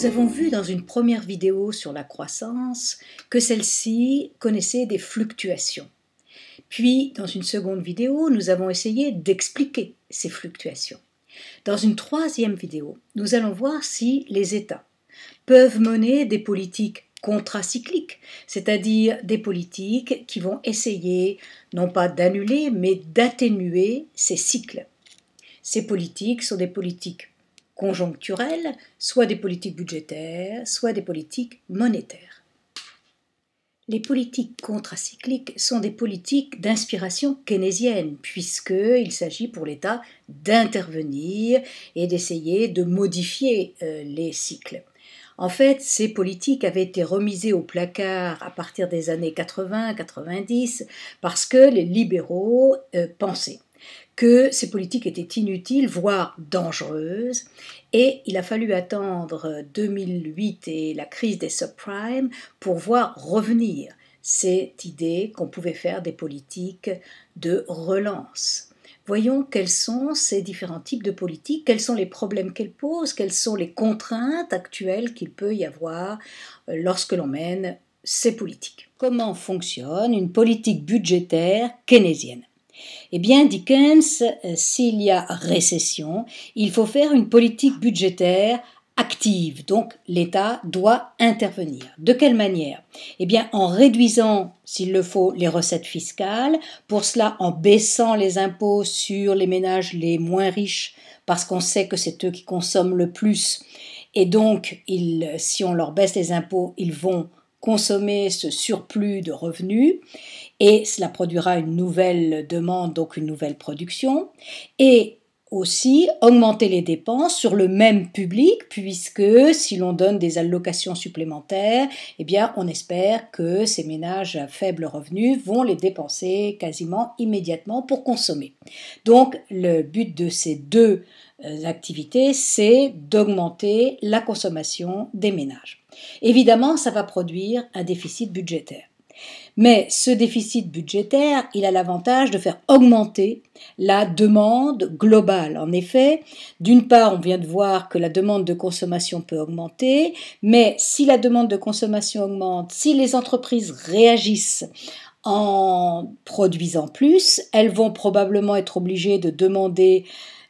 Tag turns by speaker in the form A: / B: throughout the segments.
A: Nous avons vu dans une première vidéo sur la croissance que celle-ci connaissait des fluctuations. Puis, dans une seconde vidéo, nous avons essayé d'expliquer ces fluctuations. Dans une troisième vidéo, nous allons voir si les États peuvent mener des politiques contracycliques, c'est-à-dire des politiques qui vont essayer non pas d'annuler, mais d'atténuer ces cycles. Ces politiques sont des politiques conjoncturelles, soit des politiques budgétaires, soit des politiques monétaires. Les politiques contracycliques sont des politiques d'inspiration keynésienne, puisqu'il s'agit pour l'État d'intervenir et d'essayer de modifier euh, les cycles. En fait, ces politiques avaient été remisées au placard à partir des années 80-90 parce que les libéraux euh, pensaient que ces politiques étaient inutiles, voire dangereuses, et il a fallu attendre 2008 et la crise des subprimes pour voir revenir cette idée qu'on pouvait faire des politiques de relance. Voyons quels sont ces différents types de politiques, quels sont les problèmes qu'elles posent, quelles sont les contraintes actuelles qu'il peut y avoir lorsque l'on mène ces politiques. Comment fonctionne une politique budgétaire keynésienne eh bien, Dickens, euh, s'il y a récession, il faut faire une politique budgétaire active. Donc l'État doit intervenir. De quelle manière Eh bien en réduisant, s'il le faut, les recettes fiscales, pour cela en baissant les impôts sur les ménages les moins riches, parce qu'on sait que c'est eux qui consomment le plus. Et donc, si on leur baisse les impôts, ils vont consommer ce surplus de revenus et cela produira une nouvelle demande, donc une nouvelle production. Et aussi augmenter les dépenses sur le même public, puisque si l'on donne des allocations supplémentaires, eh bien, on espère que ces ménages à faible revenu vont les dépenser quasiment immédiatement pour consommer. Donc, le but de ces deux euh, activités, c'est d'augmenter la consommation des ménages. Évidemment, ça va produire un déficit budgétaire. Mais ce déficit budgétaire, il a l'avantage de faire augmenter la demande globale. En effet, d'une part, on vient de voir que la demande de consommation peut augmenter, mais si la demande de consommation augmente, si les entreprises réagissent en produisant plus, elles vont probablement être obligées de demander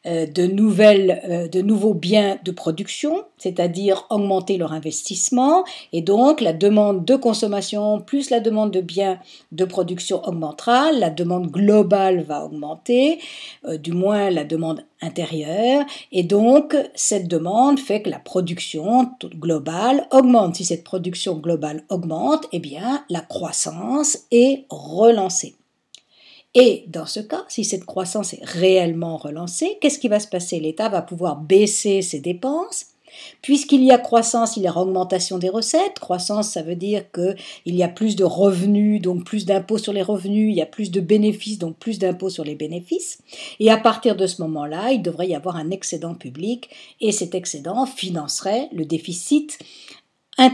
A: euh, de, nouvelles, euh, de nouveaux biens de production, c'est-à-dire augmenter leur investissement, et donc la demande de consommation plus la demande de biens de production augmentera, la demande globale va augmenter, euh, du moins la demande intérieure, et donc cette demande fait que la production globale augmente. Si cette production globale augmente, eh bien la croissance est relancée. Et dans ce cas, si cette croissance est réellement relancée, qu'est-ce qui va se passer L'État va pouvoir baisser ses dépenses. Puisqu'il y a croissance, il y a augmentation des recettes. Croissance, ça veut dire qu'il y a plus de revenus, donc plus d'impôts sur les revenus. Il y a plus de bénéfices, donc plus d'impôts sur les bénéfices. Et à partir de ce moment-là, il devrait y avoir un excédent public. Et cet excédent financerait le déficit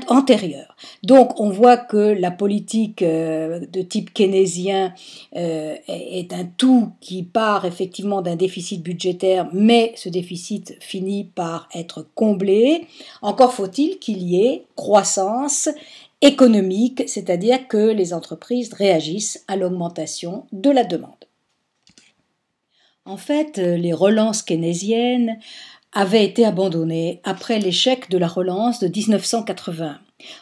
A: antérieure. Donc on voit que la politique euh, de type keynésien euh, est un tout qui part effectivement d'un déficit budgétaire, mais ce déficit finit par être comblé. Encore faut-il qu'il y ait croissance économique, c'est-à-dire que les entreprises réagissent à l'augmentation de la demande. En fait, euh, les relances keynésiennes avait été abandonné après l'échec de la relance de 1980.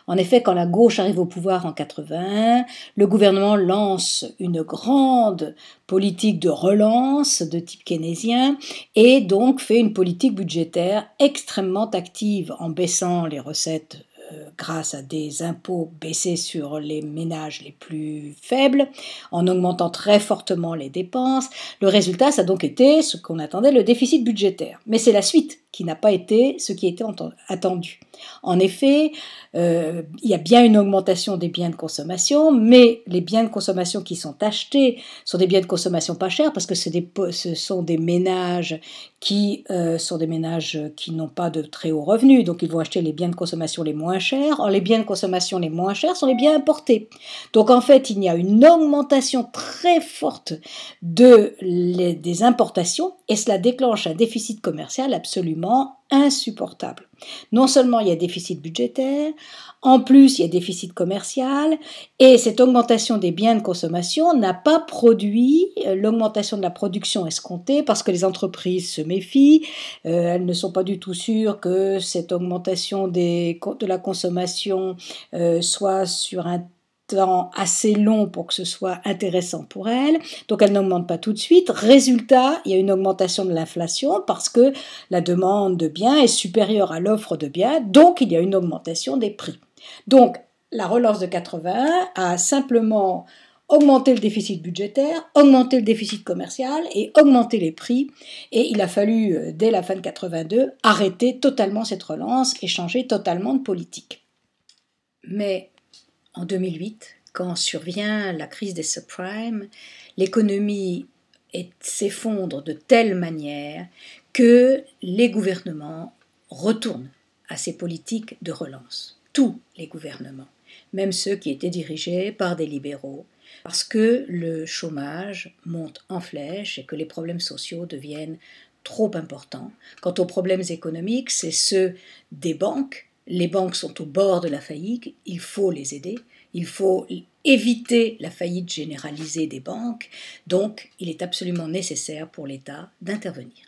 A: En effet, quand la gauche arrive au pouvoir en 80 le gouvernement lance une grande politique de relance de type keynésien et donc fait une politique budgétaire extrêmement active en baissant les recettes euh, grâce à des impôts baissés sur les ménages les plus faibles, en augmentant très fortement les dépenses. Le résultat, ça a donc été ce qu'on attendait, le déficit budgétaire. Mais c'est la suite qui n'a pas été ce qui était attendu. En effet, euh, il y a bien une augmentation des biens de consommation, mais les biens de consommation qui sont achetés sont des biens de consommation pas chers parce que ce sont des ménages qui euh, sont des ménages qui n'ont pas de très haut revenus, donc ils vont acheter les biens de consommation les moins chers. Or, les biens de consommation les moins chers sont les biens importés. Donc en fait, il y a une augmentation très forte des importations et cela déclenche un déficit commercial absolument insupportable. Non seulement il y a déficit budgétaire, en plus il y a déficit commercial, et cette augmentation des biens de consommation n'a pas produit euh, l'augmentation de la production escomptée parce que les entreprises se méfient, euh, elles ne sont pas du tout sûres que cette augmentation des, de la consommation euh, soit sur un temps assez long pour que ce soit intéressant pour elle. Donc elle n'augmente pas tout de suite. Résultat, il y a une augmentation de l'inflation parce que la demande de biens est supérieure à l'offre de biens, donc il y a une augmentation des prix. Donc la relance de 80 a simplement augmenté le déficit budgétaire, augmenté le déficit commercial et augmenté les prix. Et il a fallu, euh, dès la fin de 82, arrêter totalement cette relance et changer totalement de politique. Mais en 2008, quand survient la crise des subprimes, l'économie s'effondre de telle manière que les gouvernements retournent à ces politiques de relance. Tous les gouvernements, même ceux qui étaient dirigés par des libéraux, parce que le chômage monte en flèche et que les problèmes sociaux deviennent trop importants. Quant aux problèmes économiques, c'est ceux des banques les banques sont au bord de la faillite, il faut les aider, il faut éviter la faillite généralisée des banques, donc il est absolument nécessaire pour l'État d'intervenir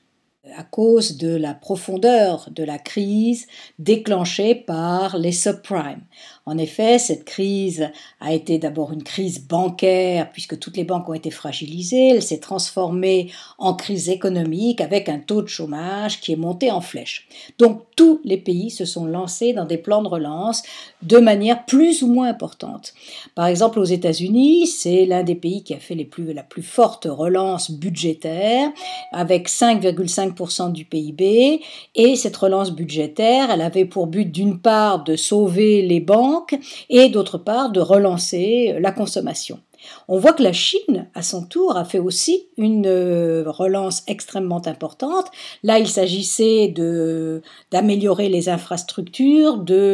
A: à cause de la profondeur de la crise déclenchée par les subprimes. En effet, cette crise a été d'abord une crise bancaire puisque toutes les banques ont été fragilisées, elle s'est transformée en crise économique avec un taux de chômage qui est monté en flèche. Donc tous les pays se sont lancés dans des plans de relance de manière plus ou moins importante. Par exemple, aux États-Unis, c'est l'un des pays qui a fait les plus, la plus forte relance budgétaire avec 5,5 du PIB. Et cette relance budgétaire, elle avait pour but d'une part de sauver les banques et d'autre part de relancer la consommation. On voit que la Chine, à son tour, a fait aussi une euh, relance extrêmement importante. Là, il s'agissait d'améliorer les infrastructures, de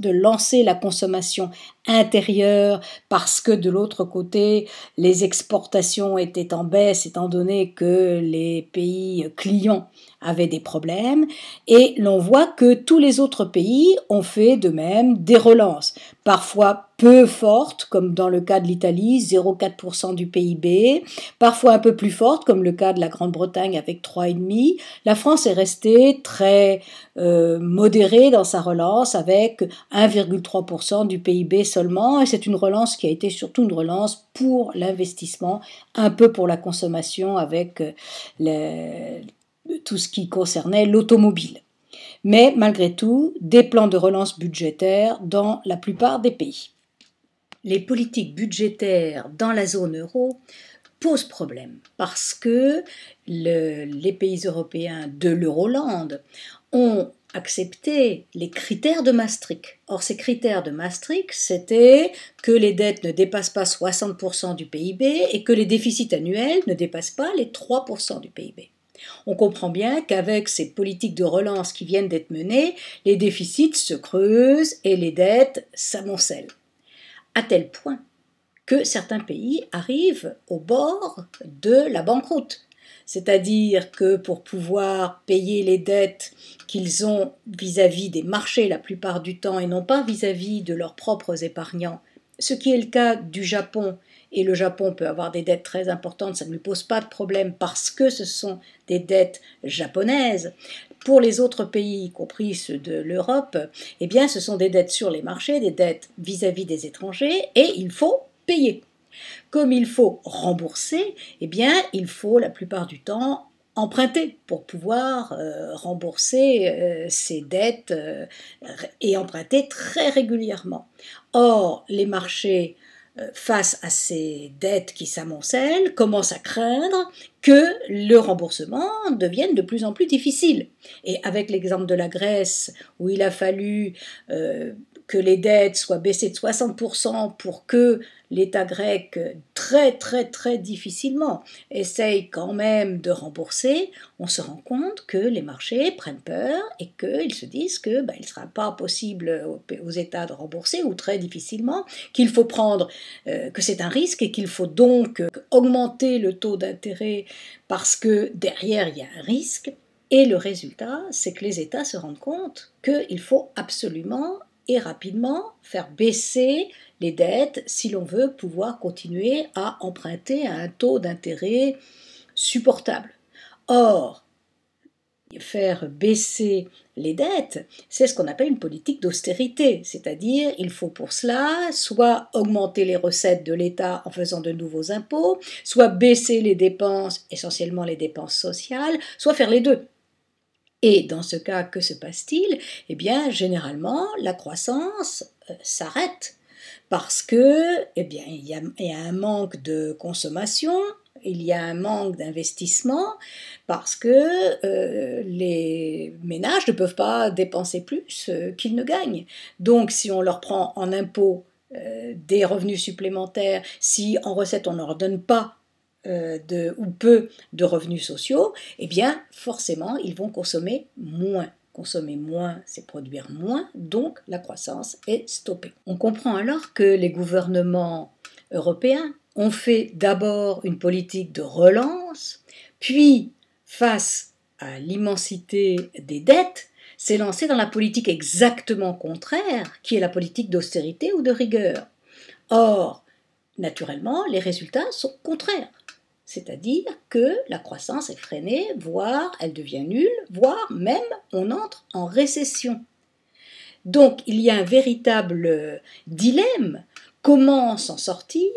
A: de lancer la consommation intérieure, parce que de l'autre côté, les exportations étaient en baisse, étant donné que les pays clients avaient des problèmes. Et l'on voit que tous les autres pays ont fait de même des relances, parfois peu forte, comme dans le cas de l'Italie, 0,4% du PIB, parfois un peu plus forte, comme le cas de la Grande-Bretagne avec 3,5%. La France est restée très euh, modérée dans sa relance avec 1,3% du PIB seulement, et c'est une relance qui a été surtout une relance pour l'investissement, un peu pour la consommation avec euh, les, tout ce qui concernait l'automobile mais malgré tout des plans de relance budgétaire dans la plupart des pays les politiques budgétaires dans la zone euro posent problème parce que les pays européens de l'Euroland ont accepté les critères de Maastricht. Or, ces critères de Maastricht, c'était que les dettes ne dépassent pas 60% du PIB et que les déficits annuels ne dépassent pas les 3% du PIB. On comprend bien qu'avec ces politiques de relance qui viennent d'être menées, les déficits se creusent et les dettes s'amoncellent à tel point que certains pays arrivent au bord de la banqueroute. C'est-à-dire que pour pouvoir payer les dettes qu'ils ont vis-à-vis des marchés la plupart du temps et non pas vis à -vis de leurs propres épargnants, ce qui est le cas du Japon, et le Japon peut avoir des dettes très importantes, ça ne lui pose pas de problème parce que ce sont des dettes japonaises. Pour les autres pays, y compris ceux de l'Europe, eh bien, ce sont des dettes sur les marchés, des dettes vis-à-vis des étrangers, et il faut payer. Comme il faut rembourser, eh bien, il faut la plupart du temps emprunter pour pouvoir euh, rembourser euh, ces dettes euh, et emprunter très régulièrement. Or, les marchés euh, face à ces dettes qui s'amoncellent, commence à craindre que le remboursement devienne de plus en plus difficile. Et avec l'exemple de la Grèce, où il a fallu euh, que les dettes soient baissées de 60% pour que l'État grec, euh, très très très difficilement, essaye quand même de rembourser, on se rend compte que les marchés prennent peur et qu'ils se disent que ben, il ne sera pas possible aux États de rembourser ou très difficilement, qu'il faut prendre, euh, que c'est un risque et qu'il faut donc euh, augmenter le taux d'intérêt parce que derrière il y a un risque. Et le résultat, c'est que les États se rendent compte qu'il faut absolument et rapidement, faire baisser les dettes si l'on veut pouvoir continuer à emprunter à un taux d'intérêt supportable. Or, faire baisser les dettes, c'est ce qu'on appelle une politique d'austérité, c'est-à-dire il faut pour cela soit augmenter les recettes de l'État en faisant de nouveaux impôts, soit baisser les dépenses, essentiellement les dépenses sociales, soit faire les deux. Et dans ce cas, que se passe-t-il Eh bien, généralement, la croissance euh, s'arrête parce que, eh bien, il y, a, un manque de consommation, il y a un manque d'investissement parce que euh, les ménages ne peuvent pas dépenser plus euh, qu'ils ne gagnent. Donc si on leur prend en impôts des revenus supplémentaires, si en recettes on ne leur donne pas euh, de, ou peu de revenus sociaux, eh bien forcément ils vont consommer moins. Consommer moins, c'est produire moins, donc la croissance est stoppée. On comprend alors que les gouvernements européens ont fait d'abord une politique de relance, puis face à l'immensité des dettes, s'est lancé dans la politique exactement contraire, qui est la politique d'austérité ou de rigueur. Or, naturellement, les résultats sont contraires. C'est-à-dire que la croissance est freinée, voire elle devient nulle, voire même on entre en récession. Donc il y a un véritable euh, dilemme. Comment s'en sortir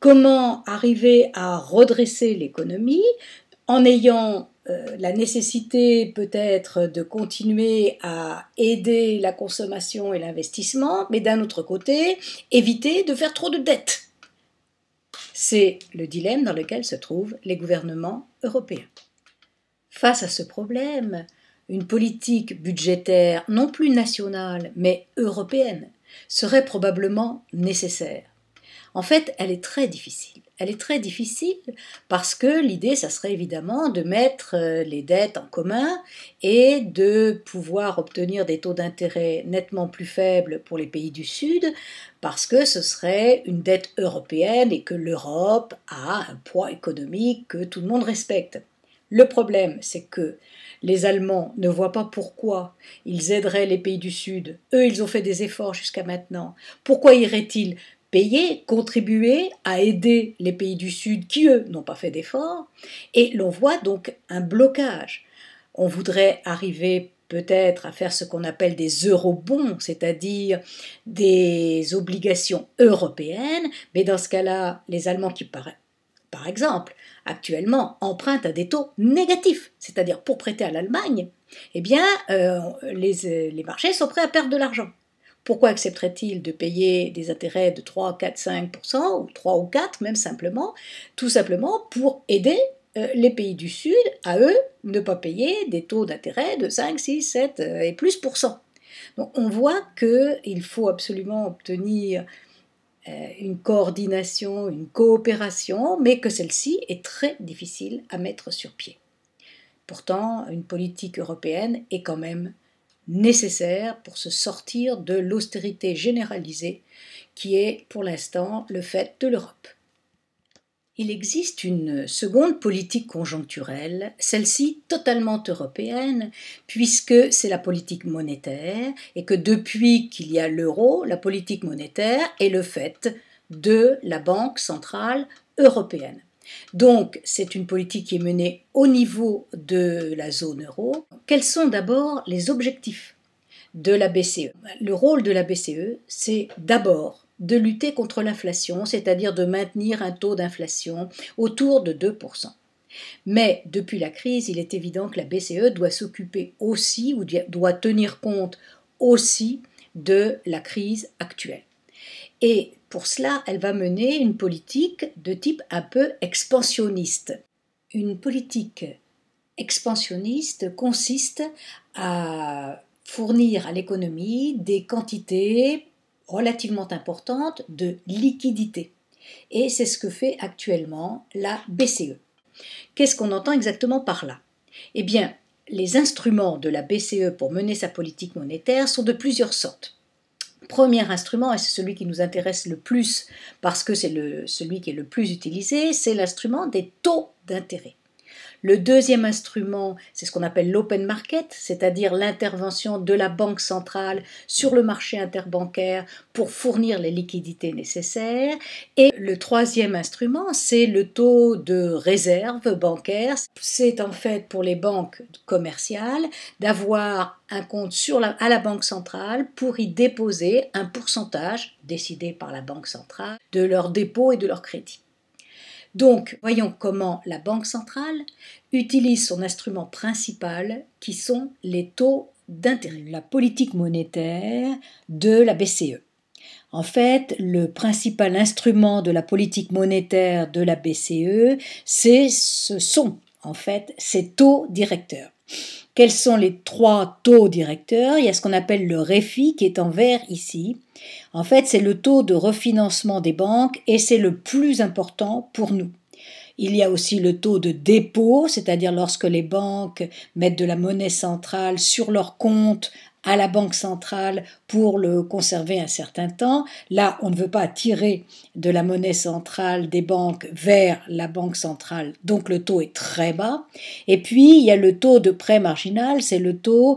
A: Comment arriver à redresser l'économie en ayant euh, la nécessité peut-être de continuer à aider la consommation et l'investissement, mais d'un autre côté, éviter de faire trop de dettes c'est le dilemme dans lequel se trouvent les gouvernements européens. Face à ce problème, une politique budgétaire non plus nationale mais européenne serait probablement nécessaire. En fait, elle est très difficile elle est très difficile parce que l'idée, ça serait évidemment de mettre euh, les dettes en commun et de pouvoir obtenir des taux d'intérêt nettement plus faibles pour les pays du Sud parce que ce serait une dette européenne et que l'Europe a un poids économique que tout le monde respecte. Le problème, c'est que les Allemands ne voient pas pourquoi ils aideraient les pays du Sud. Eux, ils ont fait des efforts jusqu'à maintenant. Pourquoi iraient-ils payer, contribuer à aider les pays du Sud qui, eux, n'ont pas fait d'efforts. Et l'on voit donc un blocage. On voudrait arriver peut-être à faire ce qu'on appelle des eurobonds, c'est-à-dire des obligations européennes, mais dans ce cas-là, les Allemands qui, par, exemple, actuellement empruntent à des taux négatifs, c'est-à-dire pour prêter à l'Allemagne, eh bien, euh, euh, les marchés sont prêts à perdre de l'argent. Pourquoi accepterait-il de payer des intérêts de 3, 4, 5%, ou 3 ou 4 même simplement, tout simplement pour aider euh, les pays du Sud à eux ne pas payer des taux d'intérêt de 5, 6, 7 et plus pour cent. Donc on voit qu'il faut absolument obtenir euh, une coordination, une coopération, mais que celle-ci est très difficile à mettre sur pied. Pourtant, une politique européenne est quand même nécessaire pour se sortir de l'austérité généralisée qui est pour l'instant le fait de l'Europe. Il existe une seconde politique conjoncturelle, celle-ci totalement européenne, puisque c'est la politique monétaire, et que depuis qu'il y a l'euro, la politique monétaire est le fait de la Banque centrale européenne. Donc, c'est une politique qui est menée au niveau de la zone euro. Quels sont d'abord les objectifs de la BCE Le rôle de la BCE, c'est d'abord de lutter contre l'inflation, c'est-à-dire de maintenir un taux d'inflation autour de 2%. Mais depuis la crise, il est évident que la BCE doit s'occuper aussi ou doit tenir compte aussi de la crise actuelle. Et pour cela, elle va mener une politique de type un peu expansionniste. Une politique expansionniste consiste à fournir à l'économie des quantités relativement importantes de liquidités. Et c'est ce que fait actuellement la BCE. Qu'est-ce qu'on entend exactement par là Eh bien, les instruments de la BCE pour mener sa politique monétaire sont de plusieurs sortes premier instrument, et c'est celui qui nous intéresse le plus parce que c'est celui qui est le plus utilisé, c'est l'instrument des taux d'intérêt. Le deuxième instrument, c'est ce qu'on appelle l'open market, c'est-à-dire l'intervention de la banque centrale sur le marché interbancaire pour fournir les liquidités nécessaires. Et le troisième instrument, c'est le taux de réserve bancaire. C'est en fait pour les banques commerciales d'avoir un compte à la Banque centrale pour y déposer un pourcentage décidé par la Banque centrale de leurs dépôts et de leurs crédits. Donc, voyons comment la Banque centrale utilise son instrument principal, qui sont les taux d'intérêt, la politique monétaire de la BCE. En fait, le principal instrument de la politique monétaire de la BCE, c'est ce sont en fait ces taux directeurs. Quels sont les trois taux directeurs Il y a ce qu'on appelle le REFI qui est en vert ici. En fait, c'est le taux de refinancement des banques et c'est le plus important pour nous. Il y a aussi le taux de dépôt, c'est-à-dire lorsque les banques mettent de la monnaie centrale sur leur compte à la Banque centrale pour le conserver un certain temps. Là, on ne veut pas tirer de la monnaie centrale des banques vers la Banque centrale, donc le taux est très bas. Et puis, il y a le taux de prêt marginal, c'est le taux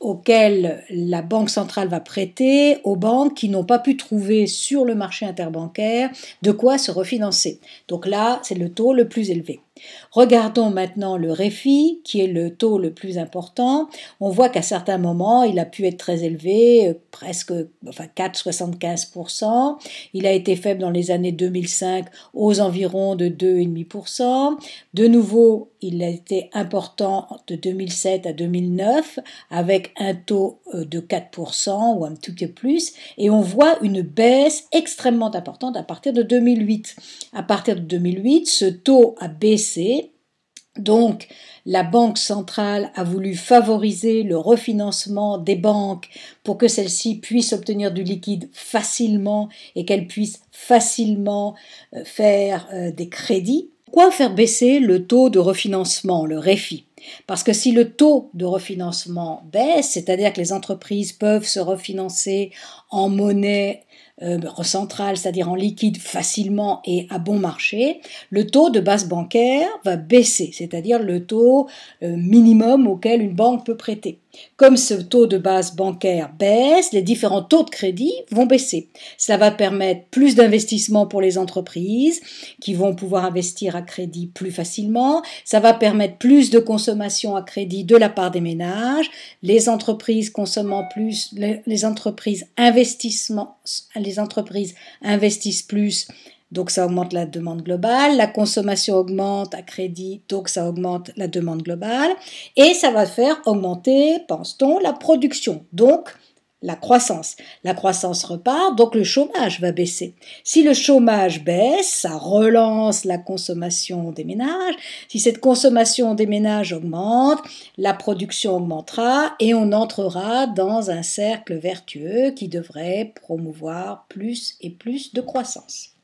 A: auquel la Banque centrale va prêter aux banques qui n'ont pas pu trouver sur le marché interbancaire de quoi se refinancer. Donc là, c'est le taux le plus élevé. Regardons maintenant le REFI, qui est le taux le plus important. On voit qu'à certains moments, il a pu être très élevé, euh, presque enfin 4,75%. Il a été faible dans les années 2005 aux environs de 2,5%. De nouveau, il a été important de 2007 à 2009 avec un taux euh, de 4% ou un tout petit peu plus. Et on voit une baisse extrêmement importante à partir de 2008. À partir de 2008, ce taux a baissé donc, la Banque centrale a voulu favoriser le refinancement des banques pour que celles-ci puissent obtenir du liquide facilement et qu'elles puissent facilement euh, faire euh, des crédits. Pourquoi faire baisser le taux de refinancement, le REFI Parce que si le taux de refinancement baisse, c'est-à-dire que les entreprises peuvent se refinancer en monnaie euh, bah, centrale, c'est-à-dire en liquide facilement et à bon marché, le taux de base bancaire va baisser, c'est-à-dire le taux euh, minimum auquel une banque peut prêter. Comme ce taux de base bancaire baisse, les différents taux de crédit vont baisser. Ça va permettre plus d'investissement pour les entreprises qui vont pouvoir investir à crédit plus facilement. Ça va permettre plus de consommation à crédit de la part des ménages. Les entreprises consommant plus, les entreprises investissement, les les entreprises investissent plus, donc ça augmente la demande globale, la consommation augmente à crédit, donc ça augmente la demande globale, et ça va faire augmenter, pense-t-on, la production. Donc la croissance. La croissance repart, donc le chômage va baisser. Si le chômage baisse, ça relance la consommation des ménages. Si cette consommation des ménages augmente, la production augmentera et on entrera dans un cercle vertueux qui devrait promouvoir plus et plus de croissance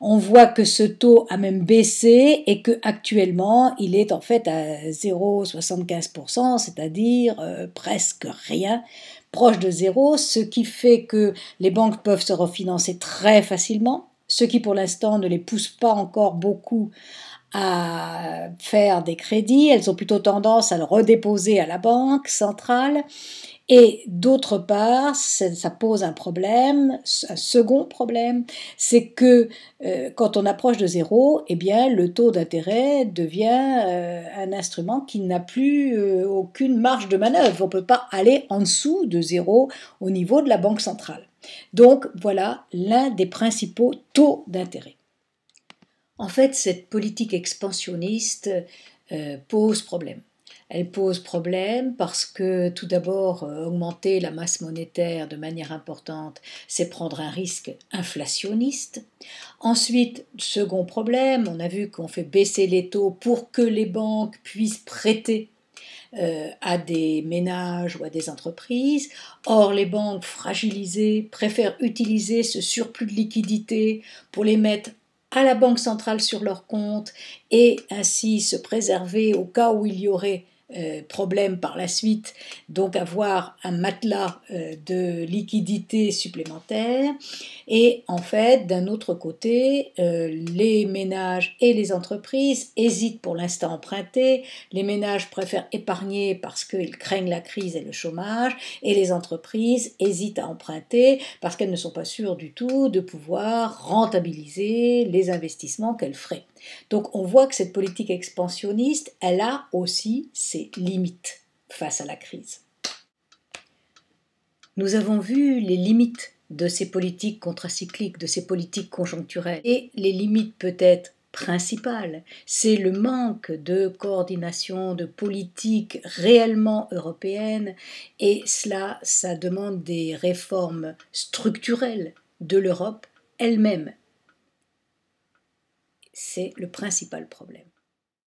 A: on voit que ce taux a même baissé et que actuellement il est en fait à 0,75%, c'est-à-dire euh, presque rien, proche de zéro, ce qui fait que les banques peuvent se refinancer très facilement, ce qui pour l'instant ne les pousse pas encore beaucoup à faire des crédits, elles ont plutôt tendance à le redéposer à la banque centrale et d'autre part, ça pose un problème, un second problème, c'est que euh, quand on approche de zéro, eh bien, le taux d'intérêt devient euh, un instrument qui n'a plus euh, aucune marge de manœuvre. On ne peut pas aller en dessous de zéro au niveau de la Banque centrale. Donc voilà l'un des principaux taux d'intérêt. En fait, cette politique expansionniste pose problème. Elle pose problème parce que tout d'abord, euh, augmenter la masse monétaire de manière importante, c'est prendre un risque inflationniste. Ensuite, second problème, on a vu qu'on fait baisser les taux pour que les banques puissent prêter euh, à des ménages ou à des entreprises. Or, les banques fragilisées préfèrent utiliser ce surplus de liquidités pour les mettre à la Banque centrale sur leur compte et ainsi se préserver au cas où il y aurait euh, problème par la suite, donc avoir un matelas euh, de liquidité supplémentaire. Et en fait, d'un autre côté, euh, les ménages et les entreprises hésitent pour l'instant à emprunter. Les ménages préfèrent épargner parce qu'ils craignent la crise et le chômage, et les entreprises hésitent à emprunter parce qu'elles ne sont pas sûres du tout de pouvoir rentabiliser les investissements qu'elles feraient. Donc on voit que cette politique expansionniste, elle a aussi ses limites face à la crise. Nous avons vu les limites de ces politiques contracycliques, de ces politiques conjoncturelles, et les limites peut-être principales, c'est le manque de coordination de politique réellement européenne et cela ça demande des réformes structurelles de l'Europe elle-même c'est le principal problème.